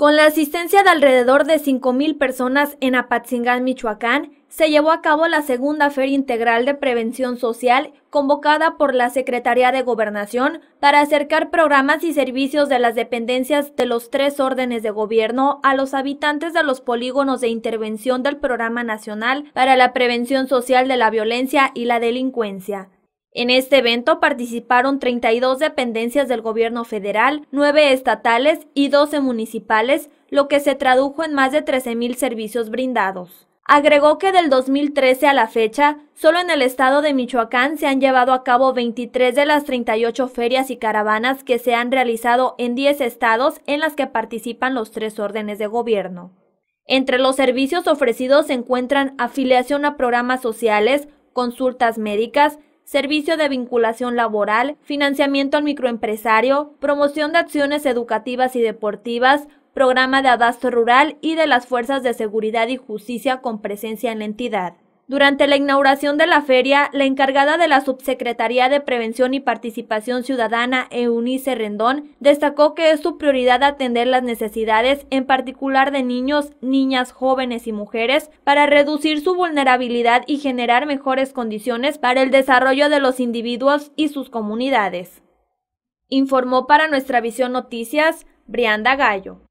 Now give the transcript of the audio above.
Con la asistencia de alrededor de 5.000 personas en Apatzingán, Michoacán, se llevó a cabo la segunda Feria Integral de Prevención Social convocada por la Secretaría de Gobernación para acercar programas y servicios de las dependencias de los tres órdenes de gobierno a los habitantes de los polígonos de intervención del Programa Nacional para la Prevención Social de la Violencia y la Delincuencia. En este evento participaron 32 dependencias del gobierno federal, 9 estatales y 12 municipales, lo que se tradujo en más de 13.000 servicios brindados. Agregó que del 2013 a la fecha, solo en el estado de Michoacán se han llevado a cabo 23 de las 38 ferias y caravanas que se han realizado en 10 estados en las que participan los tres órdenes de gobierno. Entre los servicios ofrecidos se encuentran afiliación a programas sociales, consultas médicas, servicio de vinculación laboral, financiamiento al microempresario, promoción de acciones educativas y deportivas, programa de adasto rural y de las fuerzas de seguridad y justicia con presencia en la entidad. Durante la inauguración de la feria, la encargada de la Subsecretaría de Prevención y Participación Ciudadana, Eunice Rendón, destacó que es su prioridad atender las necesidades, en particular de niños, niñas, jóvenes y mujeres, para reducir su vulnerabilidad y generar mejores condiciones para el desarrollo de los individuos y sus comunidades. Informó para nuestra visión noticias Brianda Gallo.